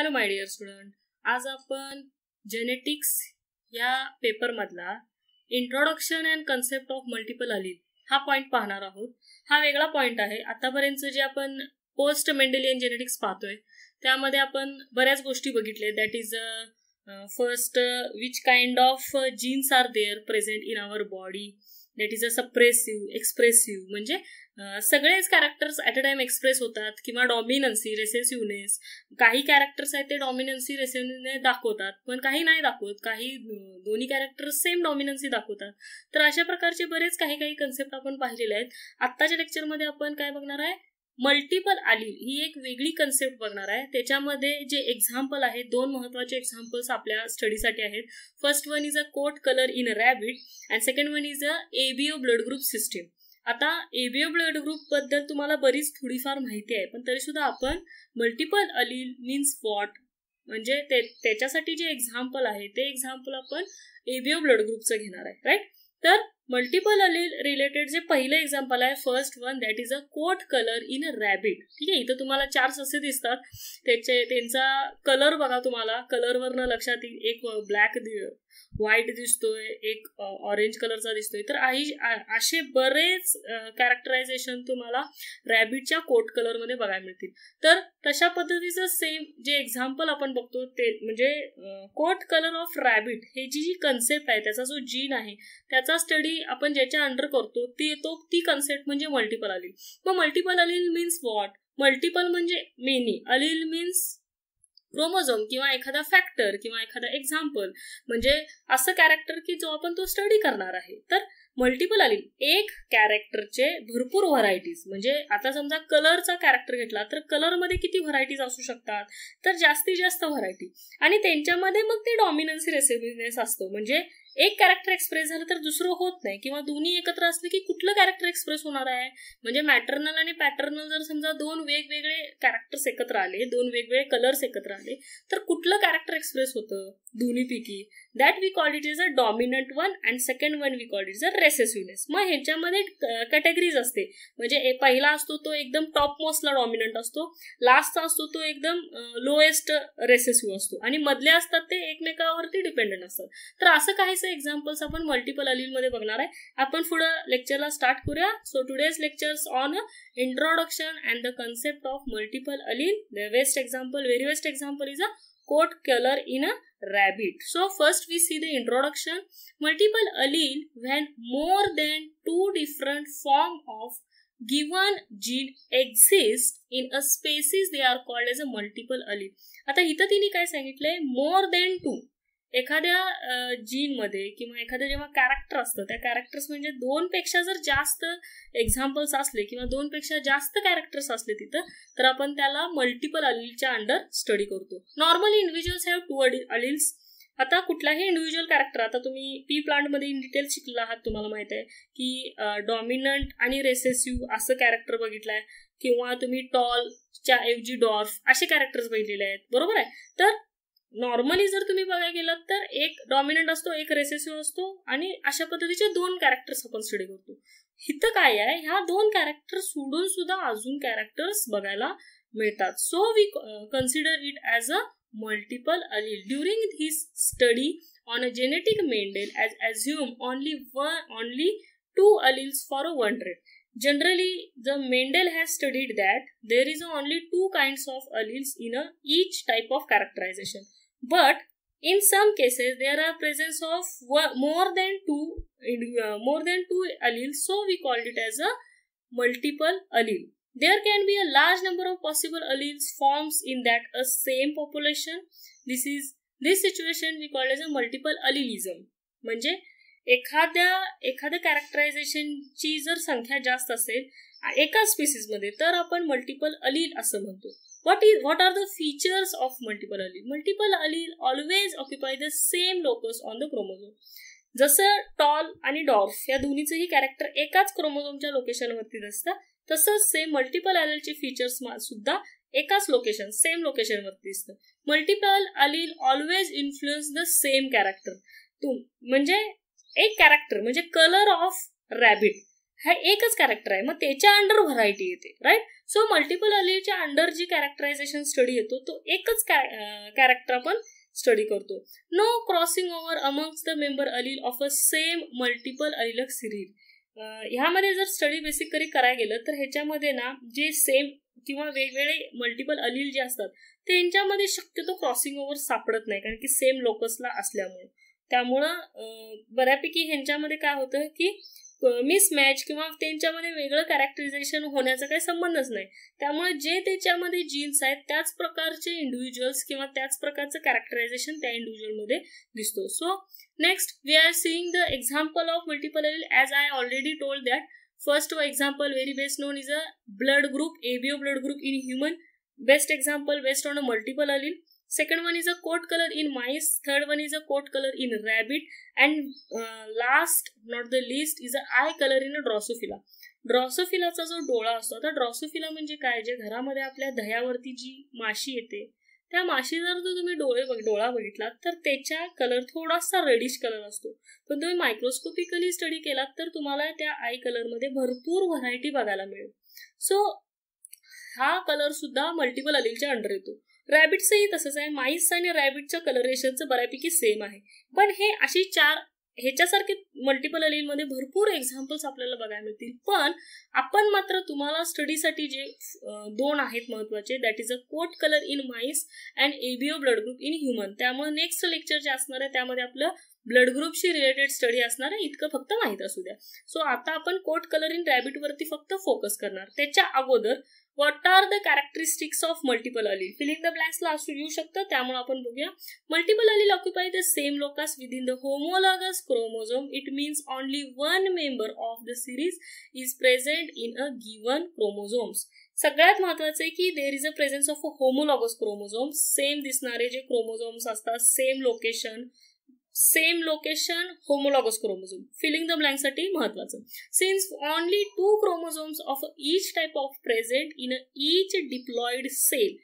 Hello my dear student आज आपण genetics या पेपरमधला introduction and concept of multiple allele हा पॉईंट पाहणार आहोत हा वेगळा पॉईंट आहे आतापर्यंत जे आपण पोस्ट मेंडेलियन जेनेटिक्स पाहतोय त्यामध्ये आपण बऱ्याच गोष्टी बघितल्या that is a first which kind of genes are there present in our body that is म्हणजे, अ सप्रेसिव्ह एक्सप्रेसिव्ह म्हणजे सगळेच characters at a time express होतात किंवा डॉमिनन्सी रेसेसिव्हनेस काही कॅरेक्टर्स आहेत ते डॉमिनन्सी रेसेसिव्हने दाखवतात पण काही नाही दाखवत काही दोन्ही कॅरेक्टर्स सेम डॉमिनन्सी दाखवतात तर अशा प्रकारचे बरेच काही काही कन्सेप्ट आपण पाहिलेले आहेत आत्ताच्या लेक्चरमध्ये आपण काय बघणार आहे मल्टिपल आलील ही एक वेगळी कन्सेप्ट बघणार आहे त्याच्यामध्ये जे एक्झाम्पल आहे दोन महत्वाचे एक्झाम्पल्स आपल्या स्टडीसाठी आहेत first one is a coat colour in a rabbit and second one is a ABO blood group system आता एबीओ ब्लड ग्रुप बद्दल तुम्हाला बरीच थोडीफार माहिती आहे पण तरी सुद्धा आपण मल्टिपल अलील मीन्स वॉट म्हणजे ते त्याच्यासाठी जे एक्झाम्पल आहे ते एक्झाम्पल आपण एबीओ ब्लड ग्रुपचं घेणार आहे राईट तर मल्टिपल अलील रिलेटेड जे पहिलं एक्झाम्पल आहे first one that is a coat colour in a rabbit ठीक आहे इथं तुम्हाला चार असे दिसतात त्याचे त्यांचा कलर बघा तुम्हाला कलरवरनं लक्षात येईल एक ब्लॅक व्हाईट दिसतोय एक ऑरेंज कलरचा दिसतोय तर आई असे बरेच कॅरेक्टरायझेशन तुम्हाला रॅबिटच्या कोट कलरमध्ये बघायला मिळतील तर तशा पद्धतीचं सेम जे एक्झाम्पल आपण बघतो ते म्हणजे कोट कलर ऑफ रॅबिट हे जी जी कन्सेप्ट आहे त्याचा जो जीन आहे त्याचा स्टडी आपण ज्याच्या अंडर करतो ते तो ती कन्सेप्ट म्हणजे मल्टिपल अलील मग multiple allele means what multiple म्हणजे मेनी अलील मीन्स क्रोमोझोम किंवा एखादा फॅक्टर किंवा एखादा एक्झाम्पल म्हणजे असं कॅरेक्टर की जो आपण तो स्टडी करणार आहे तर मल्टिपल अलील एक कॅरेक्टरचे भरपूर व्हरायटीज म्हणजे आता समजा कलरचा कॅरेक्टर घेतला तर कलरमध्ये किती व्हरायटीज असू शकतात तर जास्तीत जास्त व्हरायटी आणि त्यांच्यामध्ये मग ते डॉमिनन्सी रेसिबिनेस असतो म्हणजे एक कॅरेक्टर एक्सप्रेस झालं तर दुसरं होत नाही किंवा दोन्ही एकत्र असलं की कुठलं कॅरेक्टर एक्सप्रेस होणार आहे म्हणजे मॅटर्नल आणि पॅटर्नल जर समजा दोन वेगवेगळे कॅरेक्टर्स एकत्र आले दोन वेगवेगळे कलर्स एकत्र आले तर कुठलं कॅरेक्टर एक्सप्रेस होतं दोन्हीपैकी that we call it is a dominant one and second one we call is a recessiveness मग ह्याच्यामध्ये कॅटेगरीज असते म्हणजे पहिला असतो तो एकदम टॉप मोस्टला डॉमिनंट असतो लास्टचा असतो तो एकदम लोएस्ट रेसेसिव्ह असतो आणि मधले असतात ते एकमेकावरती डिपेंडंट असतात तर असं काहीच एक्झाम्पल्स आपण मल्टिपल अलीलमध्ये बघणार आहे आपण पुढं लेक्चरला स्टार्ट करूया so today's lectures on introduction and the concept of multiple allele the best example very best example is a coat colour in a rabbit. So first we see the introduction. Multiple allele when more than two different form of given gene exist in a species they are called as a multiple allele. आता इथं तिने काय सांगितलंय more than two. एखाद्या जीनमध्ये किंवा एखादं जेव्हा कॅरेक्टर असतं त्या कॅरेक्टर्स म्हणजे दोनपेक्षा जर जास्त एक्झाम्पल्स असले किंवा दोनपेक्षा जास्त कॅरेक्टर्स असले तिथं तर आपण त्याला मल्टिपल अलीलच्या अंडर स्टडी करतो normally individuals have two alleles आता कुठलाही इंडिव्हिज्युअल कॅरेक्टर आता तुम्ही पी प्लांटमध्ये इन डिटेल शिकला आहात तुम्हाला माहित आहे की डॉमिनंट आणि रेसेसिव्ह असं कॅरेक्टर बघितलं आहे किंवा तुम्ही टॉल च्या ऐवजी डॉर्फ असे कॅरेक्टर्स बघितलेले आहेत बरोबर आहे तर नॉर्मली जर तुम्ही बघायला गेलात तर एक डॉमिनंट असतो एक रेसेसिव्ह असतो आणि अशा पद्धतीचे दोन कॅरेक्टर्स आपण स्टडी करतो हिथं काय आहे ह्या दोन कॅरेक्टर सोडून सुद्धा अजून कॅरेक्टर्स बघायला मिळतात so we consider it as a multiple allele during his study on a genetic Mendel as assume only one only two alleles for a generally the Mendel has studied that there is a only two kinds of alleles in a each type of characterization but in some cases there are presence of more than two more than two alleles so we called it as a multiple allele there can be a large number of possible alleles forms in that a same population this is this situation we call as a multiple allelism. म्हणजे एखाद्या एखाद्या कॅरेक्टरायझेशनची जर संख्या जास्त असेल species madhe, tar apan multiple अलील असं म्हणतो What is what are the features of multiple allele? Multiple allele always occupy the same locus on the chromosome. जसं टॉल आणि डॉर्फ या दोन्हीचंही कॅरेक्टर एकाच क्रोमोझोमच्या लोकेशनवरती दिसतं तसंच सेम मल्टिपल अलीलचे फीचर्स सुद्धा एकाच लोकेशन सेम लोकेशनवरती दिसतं multiple allele always influence the same character तू म्हणजे एक कॅरेक्टर म्हणजे कलर ऑफ रॅबिट हा एकच कॅरेक्टर आहे मग त्याच्या अंडर व्हरायटी येते राईट सो मल्टिपल अलीलच्या अंडर जी कॅरेक्टरायझेशन स्टडी येतो तो एकच कॅरेक्टर आपण स्टडी करतो no crossing over amongst the member allele of a same multiple allelic series ह्यामध्ये जर स्टडी बेसिकली करायला गेलं तर ह्याच्यामध्ये ना जे सेम किंवा वेगवेगळे मल्टिपल अलील जे असतात त्यांच्यामध्ये शक्यतो क्रॉसिंग ओव्हर सापडत नाही कारण की सेम लोकसला असल्यामुळे त्यामुळं बऱ्यापैकी ह्यांच्यामध्ये काय होतं की मिस मॅच किंवा त्यांच्यामध्ये वेगळं कॅरेक्टरायझेशन होण्याचा काही संबंधच नाही त्यामुळे जे त्याच्यामध्ये जीन्स आहेत त्याच प्रकारचे इंडिव्हिज्युअल्स किंवा त्याच प्रकारचं कॅरेक्टरायझेशन त्या इंडिव्हिज्युअलमध्ये दिसतो so next we are seeing the example of multiple allele as I already told that first example very best known is a blood group ABO blood group in human best example best on a multiple allele second one is a coat colour in mice third one is a coat colour in rabbit and last not the least is a eye colour in a Drosophila ड्रॉसोफिलाचा जो डोळा असतो आता Drosophila म्हणजे काय जे घरामध्ये आपल्या दह्यावरती जी माशी येते त्या माशी जर तुम्ही डोळे डोळा बघितला तर त्याच्या कलर थोडासा रेडिश कलर असतो पण तुम्ही मायक्रोस्कोपिकली स्टडी केलात तर तुम्हाला त्या आय कलरमध्ये भरपूर व्हरायटी बघायला मिळेल सो हा कलर सुद्धा मल्टिपल अलीलच्या अंडर येतो रॅबिटचंही तसंच आहे माईस आणि रॅबिटच्या कलरेशनचं बऱ्यापैकी सेम आहे पण हे अशी चार ह्याच्यासारखे मल्टिपल अलीमध्ये भरपूर एक्झाम्पल्स आपल्याला बघायला मिळतील पण आपण मात्र तुम्हाला स्टडीसाठी जे दोन आहेत महत्वाचे that is a coat colour in mice and ABO blood group in human त्यामुळे नेक्स्ट लेक्चर जे असणार आहे त्यामध्ये आपलं ब्लड ग्रुपशी रिलेटेड स्टडी असणार आहे इतकं फक्त माहीत असू द्या सो आता आपण कोट कलर इन रॅबिट वरती फक्त फोकस करणार त्याच्या अगोदर what are the characteristics of multiple allele filling the ला असू येऊ शकतं त्यामुळे आपण बघूया multiple allele occupy the same locus within the homologous chromosome it means only one member of the series is present in a given chromosomes सगळ्यात महत्वाचं आहे की there is a presence of a homologous chromosome same दिसणारे जे chromosomes असतात same location same location homologous chromosome filling the blank साठी महत्वाचं since only two chromosomes of each type of present in each diploid cell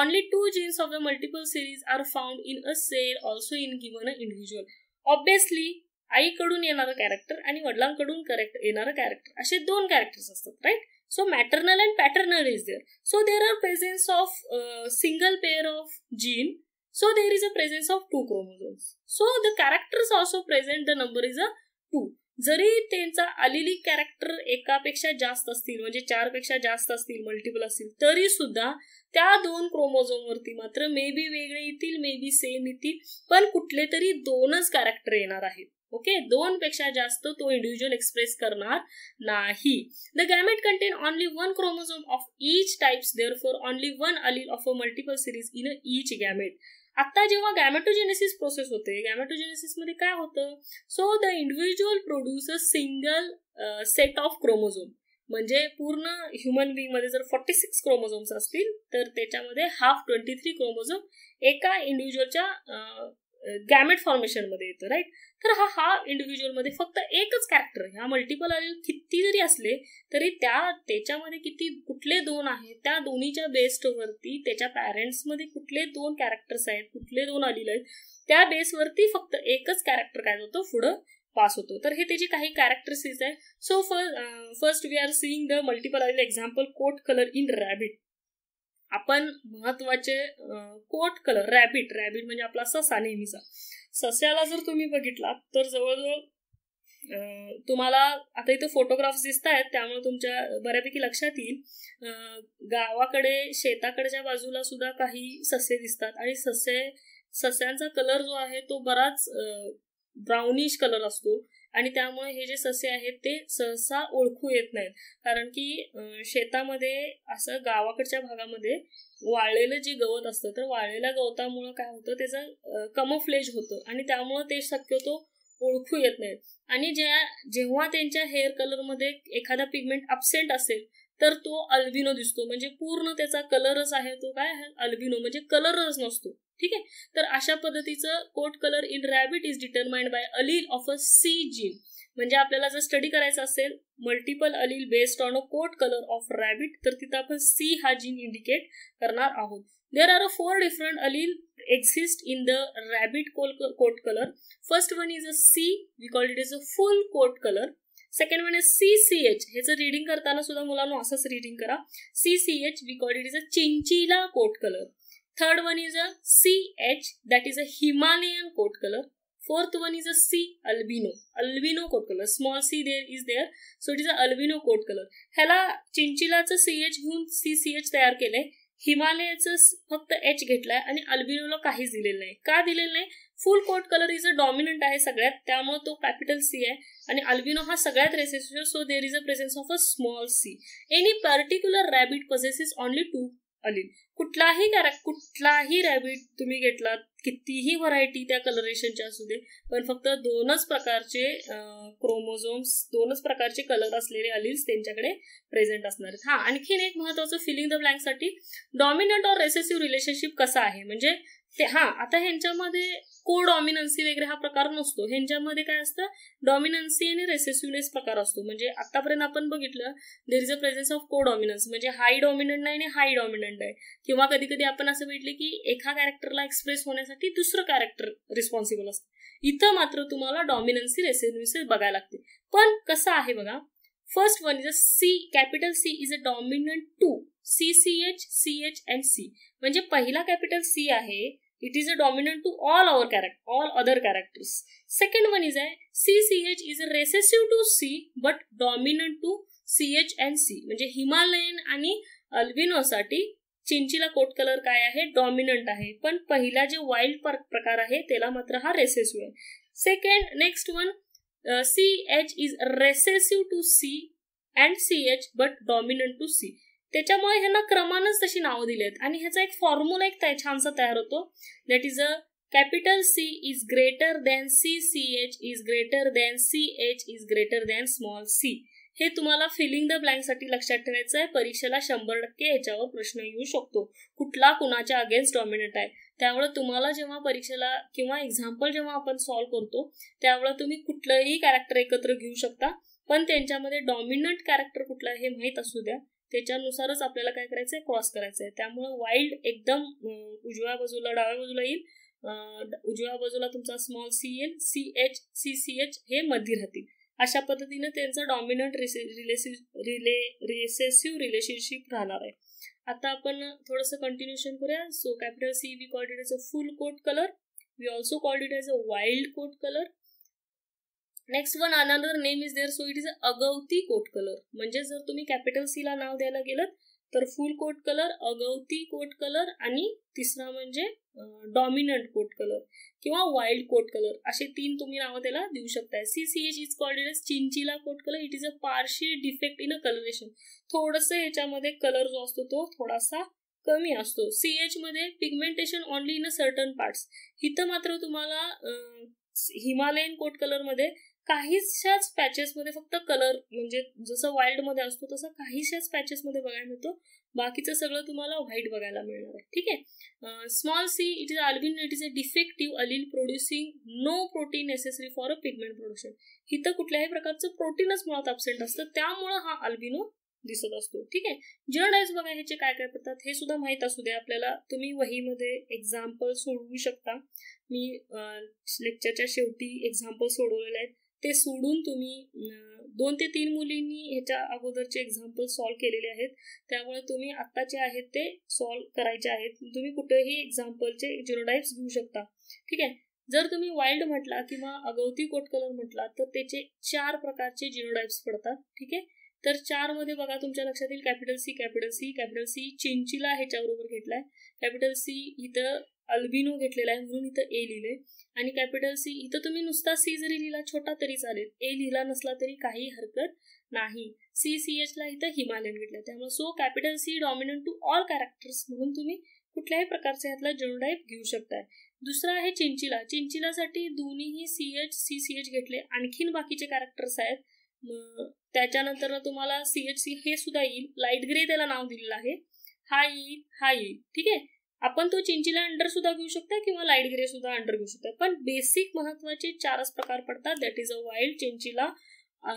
only two genes of a multiple series are found in a cell also in given a individual obviously आईकडून येणारं character आणि वडिलांकडून character येणारं character असे दोन characters असतात right so maternal and paternal is there so there are presence of single pair of gene So there is a presence of two chromosomes. So the characters also present the number is a two. जरी त्यांचा आलेली character एकापेक्षा जास्त असतील म्हणजे चार पेक्षा जास्त असतील मल्टिपल असतील तरी सुद्धा त्या दोन क्रोमोझोमवरती मात्र मे बी वेगळे येतील मे बी सेम येतील पण कुठले तरी दोनच कॅरेक्टर येणार आहेत ओके दोन पेक्षा जास्त तो इंडिव्हिज्युअल एक्सप्रेस करणार नाही the gamete contain only one chromosome of each types therefore only one allele of a multiple series in a each gamete आता जेव्हा गॅमेटोजेनेसिस प्रोसेस होते मध्ये काय होतं so the individual produce a single set of chromosome म्हणजे पूर्ण human मध्ये जर फॉर्टी सिक्स क्रोमोझोम्स असतील तर त्याच्यामध्ये हाफ ट्वेंटी थ्री क्रोमोझोम एका इंडिव्हिज्युअलच्या गॅमेट फॉर्मेशनमध्ये येतं राईट तर हा हा इंडिव्हिज्युअलमध्ये फक्त एकच कॅरेक्टर ह्या मल्टिपल आलेले किती जरी असले तरी त्या त्याच्यामध्ये किती कुठले दोन आहेत त्या दोन्हीच्या वरती त्याच्या पॅरेंट्समध्ये कुठले दोन कॅरेक्टर्स आहेत कुठले दोन आलेले आहेत त्या बेसवरती फक्त एकच कॅरेक्टर काय होतो पुढं पास होतो तर हे त्याची काही कॅरेक्टरिस्टिक्स आहे so first we are seeing the multiple आलेले example coat colour in rabbit आपण महत्वाचे कोट कलर रॅबिट रॅबिट म्हणजे आपला ससा नेहमीचा सस्याला जर तुम्ही बघितला तर जवळजवळ तुम्हाला आता इथे फोटोग्राफ्स दिसत आहेत त्यामुळे तुमच्या बऱ्यापैकी लक्षात येईल गावाकडे शेताकडच्या बाजूला सुद्धा काही ससे दिसतात आणि सस्य सस्यांचा कलर जो आहे तो बराच ब्राउनिश कलर असतो आणि त्यामुळे हे जे ससे आहेत ते सहसा ओळखू येत नाहीत कारण की शेतामध्ये असं गावाकडच्या भागामध्ये वाळलेलं जे गवत असतं तर वाळलेल्या गवतामुळं काय होतं त्याचं कमफ्लेज होतं आणि त्यामुळं ते शक्यतो ओळखू येत नाहीत आणि ज्या जेव्हा त्यांच्या हेअर कलरमध्ये एखादा पिगमेंट अबसेंट असेल तर तो अल्बिनो दिसतो म्हणजे पूर्ण त्याचा कलरच आहे तो काय आहे अल्बिनो म्हणजे कलरच नसतो ठीक आहे तर अशा पद्धतीचं coat colour in rabbit is determined by allele of a C gene म्हणजे आपल्याला जर स्टडी करायचं असेल multiple allele based on a coat colour of rabbit तर तिथं आपण सी हा जीन इंडिकेट करणार आहोत there are a four different allele exist in the rabbit coat colour first one is a C we call it is a full coat colour second one is C C H हे जर reading करताना सुद्धा मुलांना असंच reading करा C C H we call it is a chinchilla coat colour third one is a C H that is a Himalayan coat colour fourth one is a C albino albino coat colour small C there is there so it is a albino coat colour ह्याला चिंचिलाचं C H घेऊन C C H तयार केलंय हिमालयाचं फक्त H घेतलाय आणि अल्बिनोला काहीच दिलेलं नाही का दिलेलं नाही full coat colour is a dominant आहे सगळ्यात त्यामुळे तो कॅपिटल सी आहे आणि अल्बिनो हा सगळ्यात recessive so there is a presence of a small C any particular rabbit possesses only two allele कुठलाही कुठलाही रॅबिट तुम्ही घेतला कितीही व्हरायटी त्या कलरेशनच्या असू दे पण फक्त दोनच प्रकारचे क्रोमोझोम्स दोनच प्रकारचे कलर असलेले अलिल्स त्यांच्याकडे प्रेझेंट असणार आहेत हा आणखीन एक महत्वाचं फिलिंग द ब्लँकसाठी डॉमिनंट और रेसेसिव्ह रिलेशनशिप कसा आहे म्हणजे ते हा आता ह्यांच्यामध्ये को डॉमिनन्सी वगैरे हा प्रकार नसतो ह्यांच्यामध्ये काय असतं डॉमिनन्सी आणि रेसेसिव्हनेस प्रकार असतो म्हणजे आतापर्यंत आपण बघितलं there is a presence of codominance म्हणजे हाय डॉमिनंट आहे आणि हाय डॉमिनंट आहे किंवा कधी कधी आपण असं भेटले की एका कॅरेक्टरला एक्सप्रेस होण्यासाठी दुसरं कॅरेक्टर रिस्पॉन्सिबल असतं इथं मात्र तुम्हाला डॉमिनन्सी रेसेसिव्हनेस बघायला लागते पण कसं आहे बघा first one is a C capital C is a dominant to C C H C H and C म्हणजे पहिला कॅपिटल सी आहे it It is a dominant to all our character, all other characters. Second one is a CCH is a recessive to C but dominant to CH and C म्हणजे Himalayan आणि साठी चिंचीला coat colour काय आहे dominant आहे पण पहिला जे wild प्रकार आहे त्याला मात्र हा रेसेसिव्ह आहे second next one C H is recessive to C and C H but dominant to C त्याच्यामुळे ह्यांना क्रमानच तशी नावं दिली आहेत आणि ह्याचा एक फॉर्म्युला एक छानसा तयार होतो that is a capital C is greater than C C H is greater than C H is greater than small C हे तुम्हाला फिलिंग द ब्लँकसाठी लक्षात ठेवायचं आहे परीक्षेला शंभर टक्के याच्यावर प्रश्न येऊ शकतो कुठला कुणाच्या अगेन्स्ट डॉमिनेट आहे त्यामुळे तुम्हाला जेव्हा परीक्षेला किंवा एक्झाम्पल जेव्हा आपण सॉल्व्ह करतो त्यावेळेला तुम्ही कुठलंही कॅरेक्टर एकत्र घेऊ शकता पण त्यांच्यामध्ये डॉमिनंट कॅरेक्टर कुठला हे माहीत असू द्या त्याच्यानुसारच आपल्याला काय करायचं आहे क्रॉस करायचं आहे त्यामुळं वाईल्ड एकदम उजव्या बाजूला डाव्या बाजूला येईल उजव्या बाजूला तुमचा स्मॉल सी येईल C H C C H हे मध्ये राहतील अशा पद्धतीने त्यांचं डॉमिनंट रिलेसि रिले रिसेसिव्ह रिलेशनशिप राहणार आहे आता आपण थोडंसं कंटिन्युएशन करूया so capital C we called a full coat colour we also called it as a wild coat colour next one another name is there so it is agouti coat colour म्हणजे जर तुम्ही capital सीला नाव द्यायला गेलं तर फुल coat colour agouti coat colour आणि तिसरा म्हणजे डॉमिनंट कोट कलर किंवा वाईल्ड कोट कलर असे तीन तुम्ही नावं त्याला देऊ शकताय C C H is called as chinchilla coat colour it is a partial defect in a coloration थोडस याच्यामध्ये कलर जो असतो तो थोडासा कमी असतो सी एच मध्ये pigmentation only in a certain parts इथं मात्र तुम्हाला हिमालयन कोट कलरमध्ये काहीशाच पॅचेसमध्ये फक्त कलर म्हणजे जसं वाईल्डमध्ये असतो तसं काहीशाच पॅचेसमध्ये बघायला मिळतो बाकीचं सगळं तुम्हाला व्हाईट बघायला मिळणार आहे ठीक आहे small C it is albino it is a defective allele producing no protein necessary for a pigment production इथं कुठल्याही प्रकारचं प्रोटीनच मुळात अब्सेंट असतं त्यामुळं हा अल्बिनो दिसत असतो ठीक आहे जर्नलाइज बघा ह्याचे काय काय करतात हे सुद्धा माहीत असू द्या आपल्याला तुम्ही वहीमध्ये एक्झाम्पल सोडवू शकता मी लेक्चरच्या शेवटी एक्झाम्पल सोडवलेले आहेत ते सोडून तुम्ही दोन ते तीन मुलींनी ह्याच्या अगोदरचे एक्झाम्पल सॉल्व्ह केलेले आहेत त्यामुळे तुम्ही आत्ताचे आहेत ते सॉल्व्ह करायचे आहेत तुम्ही कुठेही एक्झाम्पलचे जिरोडाईप्स घेऊ शकता ठीक आहे जर तुम्ही वाईल्ड म्हटला किंवा अगवती कोट कलर म्हटला तर त्याचे चार प्रकारचे जिरोडाईप्स पडतात ठीक आहे तर चारमध्ये बघा तुमच्या लक्षात येईल capital C capital C capital C chinchilla ह्याच्याबरोबर घेतलाय कॅपिटल सी इथं अल्बिनो घेतलेला आहे म्हणून इथं ए लिहिलंय आणि कॅपिटल सी इथं तुम्ही नुसता सी जरी लिहिला छोटा तरी चालेल ए लिहिला नसला तरी काही हरकत नाही सी सी एचला इथं हिमालयन घेतलं त्यामुळे so capital C dominant to all characters म्हणून तुम्ही कुठल्याही प्रकारचा यातला जनोटाईप घेऊ शकताय दुसरा आहे चिंचिला चिंचिलासाठी दोन्हीही C H C C H घेतले आणखीन बाकीचे कॅरेक्टर्स आहेत त्याच्यानंतर तुम्हाला सी एच सी हे सुद्धा येईल लाईट ग्रे त्याला नाव दिलेलं आहे हा येईल हा येईल ठीक आहे आपण तो चिंचिला अंडर सुद्धा घेऊ शकता किंवा लाईट ग्रे सुद्धा अंडर घेऊ शकता पण बेसिक महत्वाचे चारच प्रकार पडतात that is a wild chinchilla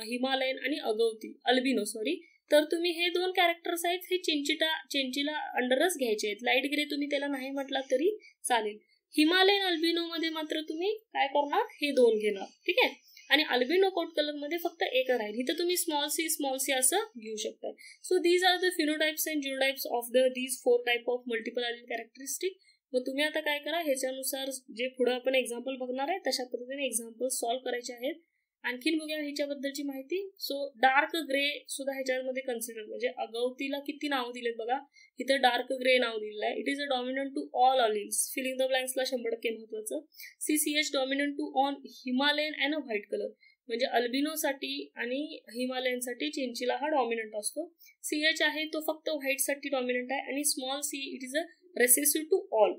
Himalayan आणि अगवती अल्बिनो सॉरी तर तुम्ही हे दोन कॅरेक्टर्स आहेत हे चिंचिटा चिंचिला अंडरच घ्यायचे आहेत लाईट ग्रे तुम्ही त्याला नाही म्हटला तरी चालेल हिमालयन अल्बिनो मध्ये मात्र तुम्ही काय करणार हे दोन घेणार ठीक आहे आणि अल्बिनो कोट कलर मध्ये फक्त एक राहील इथं तुम्ही स्मॉल सी स्मॉल सी असं घेऊ शकता so these are the phenotypes and genotypes of the these four type of multiple आयलंड कॅरेक्टरिस्टिक मग तुम्ही आता काय करा ह्याच्यानुसार जे पुढे आपण एक्झाम्पल बघणार आहे तशा पद्धतीने एक्झाम्पल सॉल्व्ह करायचे आहेत आणखीन बघूया ह्याच्याबद्दलची माहिती सो डार्क ग्रे सुद्धा ह्याच्यामध्ये कन्सिडर म्हणजे अगवतीला किती नाव दिलेत बघा इथं डार्क ग्रे नाव दिलेलं आहे it is a dominant to all alleles filling the ब्लँक्सला शंभर टक्के महत्वाचं C C H dominant to on Himalayan and a white colour म्हणजे अल्बिनोसाठी आणि हिमालयनसाठी चिंचिला हा डॉमिनंट असतो सी एच आहे तो फक्त व्हाईटसाठी डॉमिनंट आहे आणि small C it is a recessive to all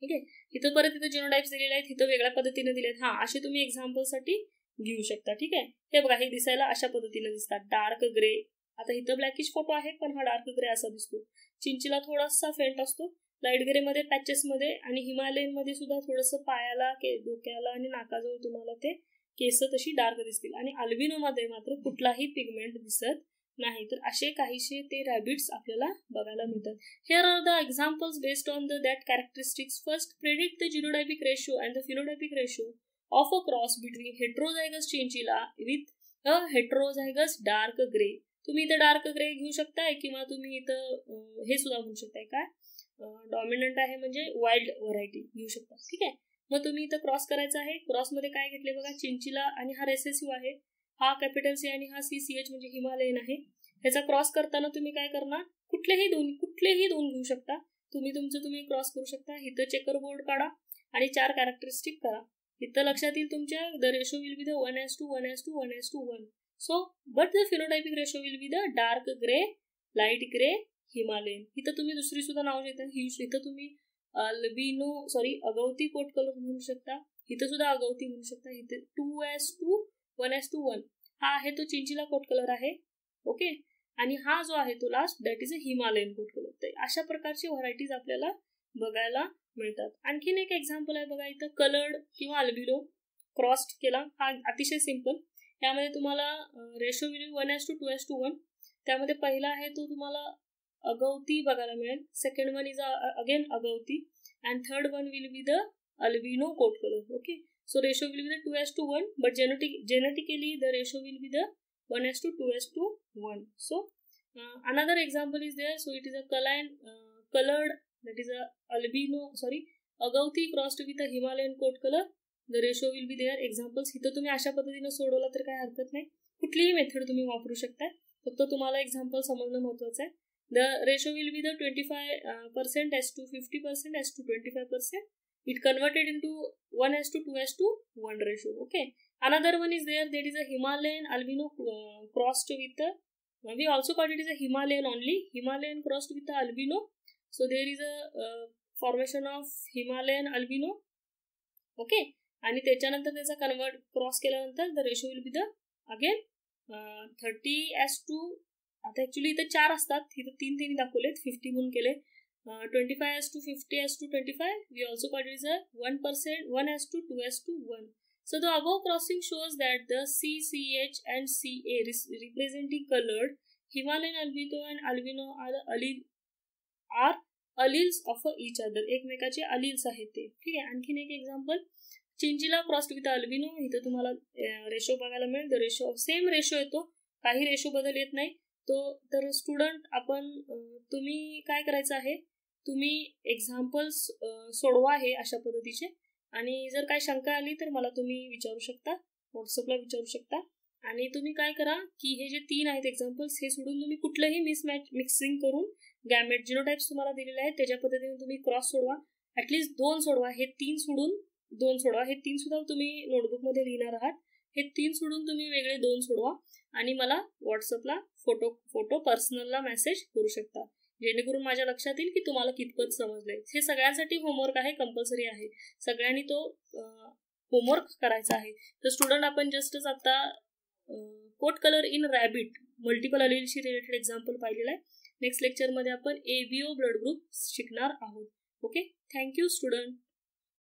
ठीक आहे इथं परत इथं जिनोटाईप्स दिलेले आहेत इथं वेगळ्या पद्धतीने दिलेत हा असे तुम्ही एक्झाम्पलसाठी घेऊ शकता ठीक आहे हे बघा हे दिसायला अशा पद्धतीने दिसतात डार्क ग्रे आता इथं ब्लॅकिश फोटो आहे पण हा डार्क ग्रे असा दिसतो चिंचीला थोडासा फेंट असतो लाईट ग्रे मध्ये पॅचेस मध्ये आणि हिमालयन मध्ये सुद्धा थोडस पायाला डोक्याला आणि नाकाजवळ तुम्हाला ते केस तशी डार्क दिसतील आणि अल्बिनो मध्ये मात्र कुठलाही पिगमेंट दिसत नाही तर असे काहीसे ते रॅबिट्स आपल्याला बघायला मिळतात here are the examples based on the that characteristics first predict the genotypic ratio and the phenotypic ratio of a cross between heterozygous chinchilla with a heterozygous dark grey तुम्ही इथं डार्क ग्रे घेऊ शकताय किंवा तुम्ही इथं हे सुद्धा घेऊ शकताय काय डॉमिनंट आहे म्हणजे वाईल्ड व्हरायटी घेऊ शकता ठीक आहे मग तुम्ही इथं क्रॉस करायचं आहे क्रॉस मध्ये काय घेतले बघा चिंचिला आणि हा रेसेसिव आहे हा कॅपिटल सी आणि हा सी सी एच म्हणजे हिमालयन आहे ह्याचा क्रॉस करताना तुम्ही काय करणार कुठलेही दोन कुठलेही दोन घेऊ शकता तुम्ही तुमचं तुम्ही क्रॉस करू शकता इथं चेकर बोर्ड काढा आणि चार कॅरेक्टरिस्टिक करा इथं लक्षात येईल तुमच्या the ratio will be the one is to one is to one is to one so but the phenotypic ratio will be the dark grey light grey Himalayan इथं तुम्ही दुसरी सुद्धा नाव शकता इथं तुम्ही albino sorry agouti coat colour म्हणू शकता इथं सुद्धा अगवती म्हणू शकता इथे two is to one is to one हा आहे तो चिंचिला कोट कलर आहे ओके आणि हा जो आहे तो last that is a Himalayan coat colour तर अशा प्रकारची व्हरायटीज आपल्याला बघायला मिळतात आणखीन एक एक्झाम्पल आहे बघा इथं कलर्ड किंवा अल्बिनो क्रॉस्ड केला हा अतिशय सिम्पल यामध्ये तुम्हाला ratio will one is to two is to one त्यामध्ये पहिला आहे तो तुम्हाला अगवती बघायला मिळेल second one is again agouti and third one will be the albino coat colour okay so ratio will be the two is to one but genetic genetically the ratio will be the one is to two is to one so another example is there so it is a Kline coloured that is albino sorry agouti crossed with with Himalayan Himalayan coat colour the ratio will be there examples इथं तुम्ही अशा पद्धतीनं सोडवला तर काही हरकत नाही कुठलीही मेथड तुम्ही वापरू शकता फक्त तुम्हाला एक्झाम्पल समजणं महत्वाचं आहे the ratio will be the twenty five percent is to fifty percent is to twenty five percent it converted into one is to two is to one ratio okay another one is there that is a Himalayan albino crossed with we also call it is a Himalayan only Himalayan crossed with albino so there is a formation of Himalayan albino okay आणि त्याच्यानंतर त्याचा convert cross केल्यानंतर the ratio will the again thirty is to आता actually इथं चार असतात इथं तीन तिने दाखवलेत फिफ्टी म्हणून केले twenty five to fifty is to twenty we also one one one percent is is to to to so the above crossing shows that the C C H and C A representing coloured Himalayan albino and albino are allele are alleles of each other एकमेकाचे अलिल्स आहेत ते ठीक आहे आणखीन एक example chinchilla crossed with albino इथं तुम्हाला रेशो बघायला मिळेल तर रेशो सेम रेशो येतो काही रेशो बदल येत नाही तो तर स्टुडंट आपण तुम्ही काय करायचं आहे तुम्ही एक्झाम्पल्स सोडवा आहे अशा पद्धतीचे आणि जर काय शंका आली तर मला तुम्ही विचारू शकता व्हॉट्सअपला विचारू शकता आणि तुम्ही काय करा की हे जे तीन आहेत एक्झाम्पल्स हे सोडून तुम्ही कुठलंही मिसमॅच मिक्सिंग करून गॅमेट जिनोटाईप्स तुम्हाला दिलेले आहेत त्याच्या पद्धतीने तुम्ही क्रॉस सोडवा लीस्ट दोन सोडवा हे तीन सोडून दोन सोडवा हे तीन सुद्धा तुम्ही नोटबुकमध्ये लिहिणार आहात हे तीन सोडून तुम्ही वेगळे दोन सोडवा आणि मला व्हॉट्सअपला फोटो फोटो पर्सनलला मेसेज करू शकता जेणेकरून माझ्या लक्षात येईल की तुम्हाला कितपत समजलंय हे सगळ्यांसाठी होमवर्क आहे कंपल्सरी आहे सगळ्यांनी तो होमवर्क करायचा आहे तर स्टुडंट आपण जस्टच आता coat colour in rabbit multiple अलिलशी रिलेटेड एक्झाम्पल पाहिलेलं आहे नेक्स्ट लेक्चरमध्ये आपण एबीओ ब्लड ग्रुप शिकणार आहोत ओके थँक्यू स्टुडंट